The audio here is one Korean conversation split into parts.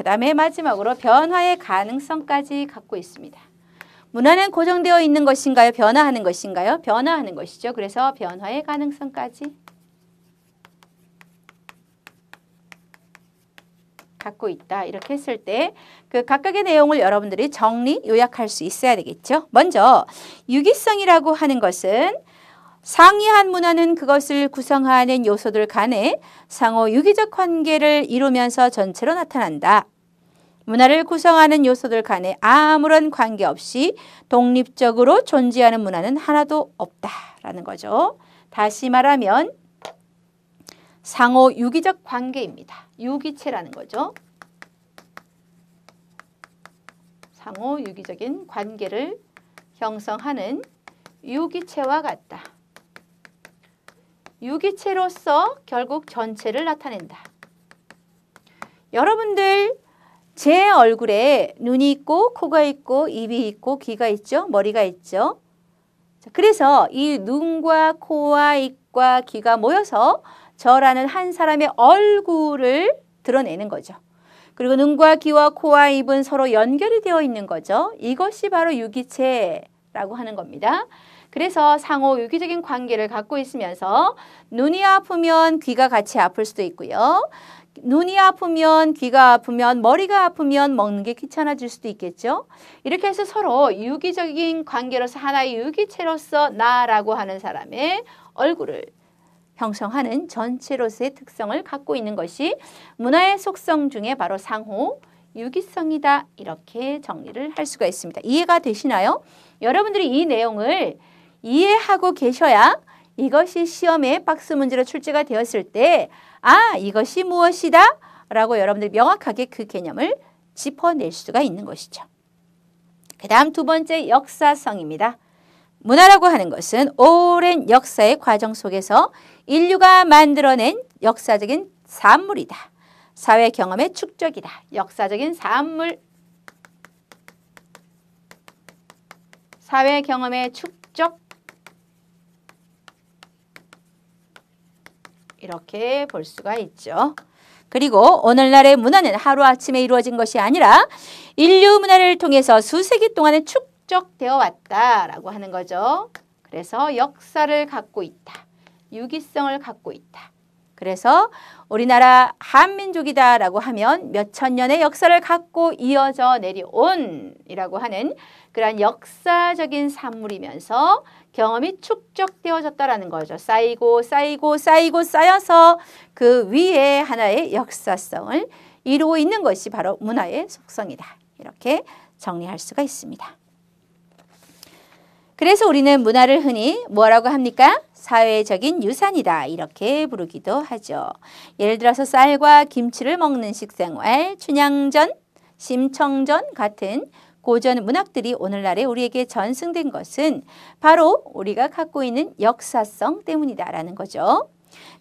그 다음에 마지막으로 변화의 가능성까지 갖고 있습니다. 문화는 고정되어 있는 것인가요? 변화하는 것인가요? 변화하는 것이죠. 그래서 변화의 가능성까지 갖고 있다. 이렇게 했을 때 그 각각의 내용을 여러분들이 정리, 요약할 수 있어야 되겠죠. 먼저 유기성이라고 하는 것은 상이한 문화는 그것을 구성하는 요소들 간에 상호 유기적 관계를 이루면서 전체로 나타난다. 문화를 구성하는 요소들 간에 아무런 관계없이 독립적으로 존재하는 문화는 하나도 없다라는 거죠. 다시 말하면 상호 유기적 관계입니다. 유기체라는 거죠. 상호 유기적인 관계를 형성하는 유기체와 같다. 유기체로서 결국 전체를 나타낸다. 여러분들 제 얼굴에 눈이 있고 코가 있고 입이 있고 귀가 있죠. 머리가 있죠. 자, 그래서 이 눈과 코와 입과 귀가 모여서 저라는 한 사람의 얼굴을 드러내는 거죠. 그리고 눈과 귀와 코와 입은 서로 연결이 되어 있는 거죠. 이것이 바로 유기체라고 하는 겁니다. 그래서 상호 유기적인 관계를 갖고 있으면서 눈이 아프면 귀가 같이 아플 수도 있고요. 눈이 아프면 귀가 아프면 머리가 아프면 먹는 게 귀찮아질 수도 있겠죠. 이렇게 해서 서로 유기적인 관계로서 하나의 유기체로서 나라고 하는 사람의 얼굴을 형성하는 전체로서의 특성을 갖고 있는 것이 문화의 속성 중에 바로 상호 유기성이다 이렇게 정리를 할 수가 있습니다. 이해가 되시나요? 여러분들이 이 내용을 이해하고 계셔야 이것이 시험에 박스 문제로 출제가 되었을 때 아, 이것이 무엇이다? 라고 여러분들 명확하게 그 개념을 짚어낼 수가 있는 것이죠. 그 다음 두 번째 역사성입니다. 문화라고 하는 것은 오랜 역사의 과정 속에서 인류가 만들어낸 역사적인 산물이다. 사회 경험의 축적이다. 역사적인 산물. 사회 경험의 축적. 이렇게 볼 수가 있죠. 그리고 오늘날의 문화는 하루아침에 이루어진 것이 아니라 인류 문화를 통해서 수세기 동안에 축적되어 왔다라고 하는 거죠. 그래서 역사를 갖고 있다. 유기성을 갖고 있다. 그래서 우리나라 한민족이다라고 하면 몇 천 년의 역사를 갖고 이어져 내려온이라고 하는 그러한 역사적인 산물이면서 경험이 축적되어졌다라는 거죠. 쌓이고 쌓이고 쌓이고 쌓여서 그 위에 하나의 역사성을 이루고 있는 것이 바로 문화의 속성이다. 이렇게 정리할 수가 있습니다. 그래서 우리는 문화를 흔히 뭐라고 합니까? 사회적인 유산이다 이렇게 부르기도 하죠. 예를 들어서 쌀과 김치를 먹는 식생활, 춘향전, 심청전 같은 고전 문학들이 오늘날에 우리에게 전승된 것은 바로 우리가 갖고 있는 역사성 때문이다라는 거죠.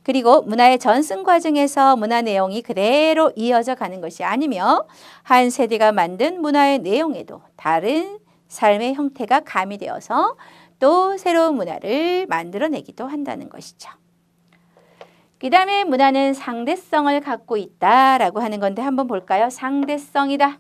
그리고 문화의 전승 과정에서 문화 내용이 그대로 이어져 가는 것이 아니며 한 세대가 만든 문화의 내용에도 다른 삶의 형태가 가미되어서 또 새로운 문화를 만들어내기도 한다는 것이죠. 그 다음에 문화는 상대성을 갖고 있다라고 하는 건데 한번 볼까요? 상대성이다.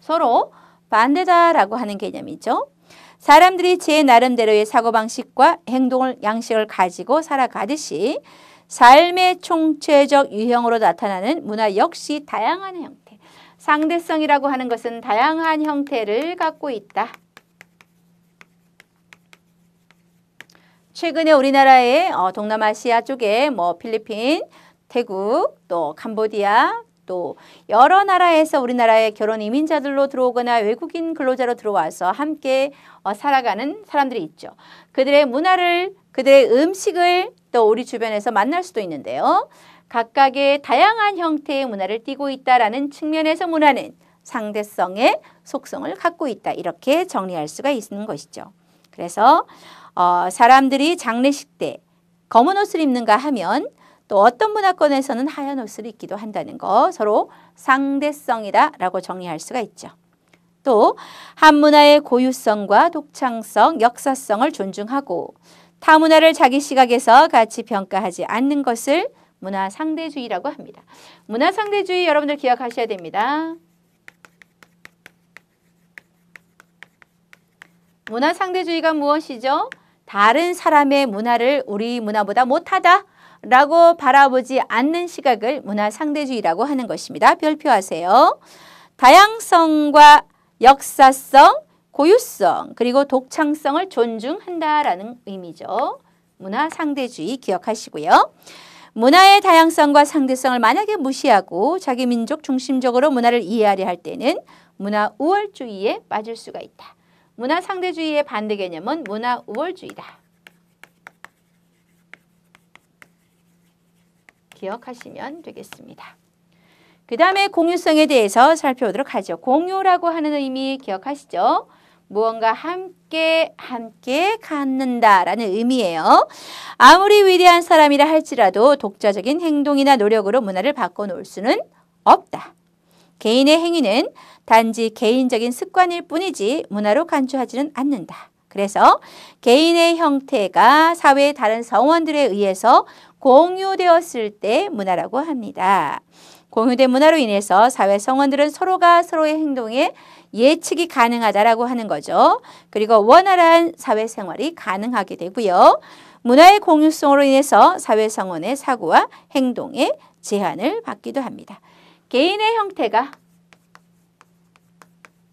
서로 반대다라고 하는 개념이죠. 사람들이 제 나름대로의 사고방식과 행동을 양식을 가지고 살아가듯이 삶의 총체적 유형으로 나타나는 문화 역시 다양한 형, 상대성이라고 하는 것은 다양한 형태를 갖고 있다. 최근에 우리나라의 어, 동남아시아 쪽에 뭐 필리핀, 태국, 또 캄보디아, 또 여러 나라에서 우리나라에 결혼 이민자들로 들어오거나 외국인 근로자로 들어와서 함께 어, 살아가는 사람들이 있죠. 그들의 문화를, 그들의 음식을 또 우리 주변에서 만날 수도 있는데요. 각각의 다양한 형태의 문화를 띠고 있다라 측면에서 문화는 상대성의 속성을 갖고 있다. 이렇게 정리할 수가 있는 것이죠. 그래서 어, 사람들이 장례식 때 검은 옷을 입는가 하면 또 어떤 문화권에서는 하얀 옷을 입기도 한다는 거 서로 상대성이다라고 정리할 수가 있죠. 또 한 문화의 고유성과 독창성, 역사성을 존중하고 타 문화를 자기 시각에서 같이 평가하지 않는 것을 문화 상대주의라고 합니다. 문화 상대주의 여러분들 기억하셔야 됩니다. 문화 상대주의가 무엇이죠? 다른 사람의 문화를 우리 문화보다 못하다 라고 바라보지 않는 시각을 문화 상대주의라고 하는 것입니다. 별표하세요. 다양성과 역사성, 고유성 그리고 독창성을 존중한다라는 의미죠. 문화 상대주의 기억하시고요. 문화의 다양성과 상대성을 만약에 무시하고 자기 민족 중심적으로 문화를 이해하려 할 때는 문화 우월주의에 빠질 수가 있다. 문화 상대주의의 반대 개념은 문화 우월주의다. 기억하시면 되겠습니다. 그 다음에 공유성에 대해서 살펴보도록 하죠. 공유라고 하는 의미 기억하시죠? 무언가 함께 함께 갖는다라는 의미예요. 아무리 위대한 사람이라 할지라도 독자적인 행동이나 노력으로 문화를 바꿔놓을 수는 없다. 개인의 행위는 단지 개인적인 습관일 뿐이지 문화로 간주하지는 않는다. 그래서 개인의 형태가 사회의 다른 성원들에 의해서 공유되었을 때 문화라고 합니다. 공유된 문화로 인해서 사회 성원들은 서로가 서로의 행동에 예측이 가능하다라고 하는 거죠. 그리고 원활한 사회생활이 가능하게 되고요. 문화의 공유성으로 인해서 사회성원의 사고와 행동에 제한을 받기도 합니다. 개인의 형태가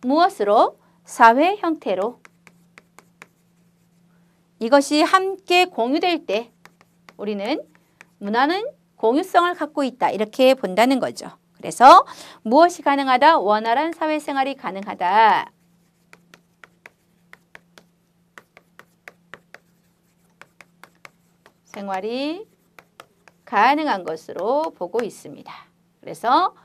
무엇으로? 사회 형태로. 이것이 함께 공유될 때 우리는 문화는 공유성을 갖고 있다 이렇게 본다는 거죠. 그래서 무엇이 가능하다? 원활한 사회생활이 가능하다. 생활이 가능한 것으로 보고 있습니다. 그래서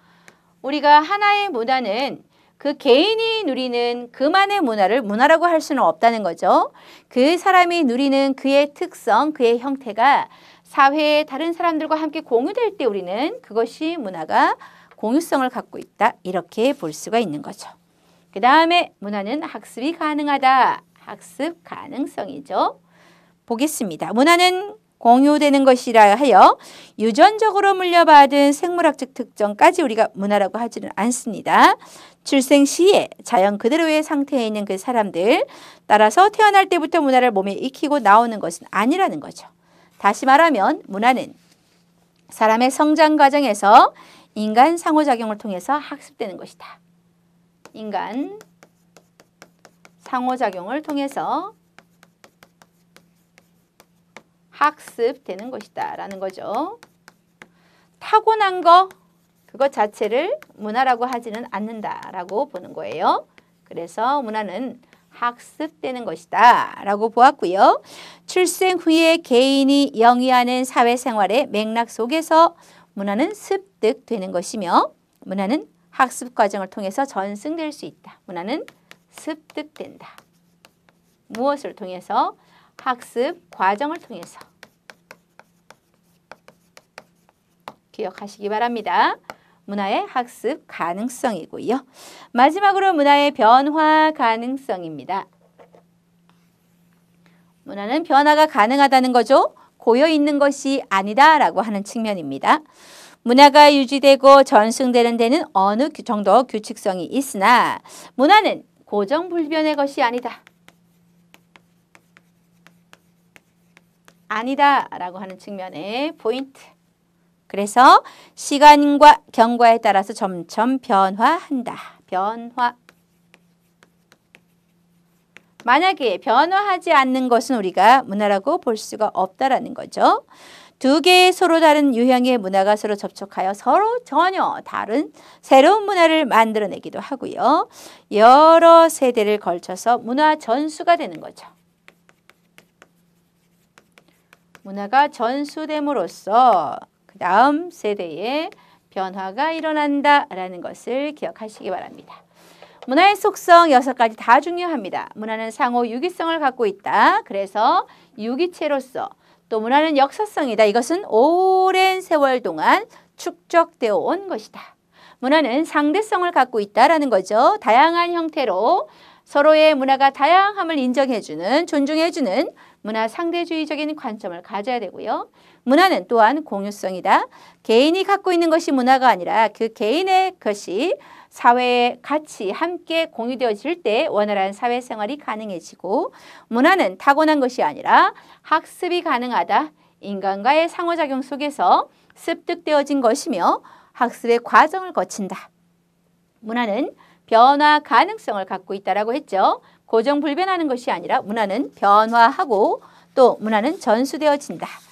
우리가 하나의 문화는 그 개인이 누리는 그만의 문화를 문화라고 할 수는 없다는 거죠. 그 사람이 누리는 그의 특성, 그의 형태가 사회의 다른 사람들과 함께 공유될 때 우리는 그것이 문화가 공유성을 갖고 있다. 이렇게 볼 수가 있는 거죠. 그 다음에 문화는 학습이 가능하다. 학습 가능성이죠. 보겠습니다. 문화는 공유되는 것이라 하여 유전적으로 물려받은 생물학적 특정까지 우리가 문화라고 하지는 않습니다. 출생 시에 자연 그대로의 상태에 있는 그 사람들 따라서 태어날 때부터 문화를 몸에 익히고 나오는 것은 아니라는 거죠. 다시 말하면 문화는 사람의 성장 과정에서 인간 상호작용을 통해서 학습되는 것이다. 인간 상호작용을 통해서 학습되는 것이다 라는 거죠. 타고난 거 그것 자체를 문화라고 하지는 않는다 라고 보는 거예요. 그래서 문화는 학습되는 것이다 라고 보았고요. 출생 후에 개인이 영위하는 사회생활의 맥락 속에서 문화는 습 습득되는 것이며 문화는 학습 과정을 통해서 전승될 수 있다. 문화는 습득된다. 무엇을 통해서? 학습 과정을 통해서. 기억하시기 바랍니다. 문화의 학습 가능성이고요. 마지막으로 문화의 변화 가능성입니다. 문화는 변화가 가능하다는 거죠. 고여 있는 것이 아니다라고 하는 측면입니다. 문화가 유지되고 전승되는 데는 어느 정도 규칙성이 있으나 문화는 고정불변의 것이 아니다. 아니다 라고 하는 측면의 포인트. 그래서 시간과 경과에 따라서 점점 변화한다. 변화. 만약에 변화하지 않는 것은 우리가 문화라고 볼 수가 없다라는 거죠. 두 개의 서로 다른 유형의 문화가 서로 접촉하여 서로 전혀 다른 새로운 문화를 만들어내기도 하고요. 여러 세대를 걸쳐서 문화 전수가 되는 거죠. 문화가 전수됨으로써 그 다음 세대에 변화가 일어난다라는 것을 기억하시기 바랍니다. 문화의 속성 여섯 가지 다 중요합니다. 문화는 상호 유기성을 갖고 있다. 그래서 유기체로서 또 문화는 역사성이다. 이것은 오랜 세월 동안 축적되어 온 것이다. 문화는 상대성을 갖고 있다라는 거죠. 다양한 형태로 서로의 문화가 다양함을 인정해주는, 존중해주는 문화 상대주의적인 관점을 가져야 되고요. 문화는 또한 공유성이다. 개인이 갖고 있는 것이 문화가 아니라 그 개인의 것이 사회에 같이 함께 공유되어질 때 원활한 사회생활이 가능해지고 문화는 타고난 것이 아니라 학습이 가능하다. 인간과의 상호작용 속에서 습득되어진 것이며 학습의 과정을 거친다. 문화는 변화 가능성을 갖고 있다고 했죠. 고정 불변하는 것이 아니라 문화는 변화하고 또 문화는 전수되어진다.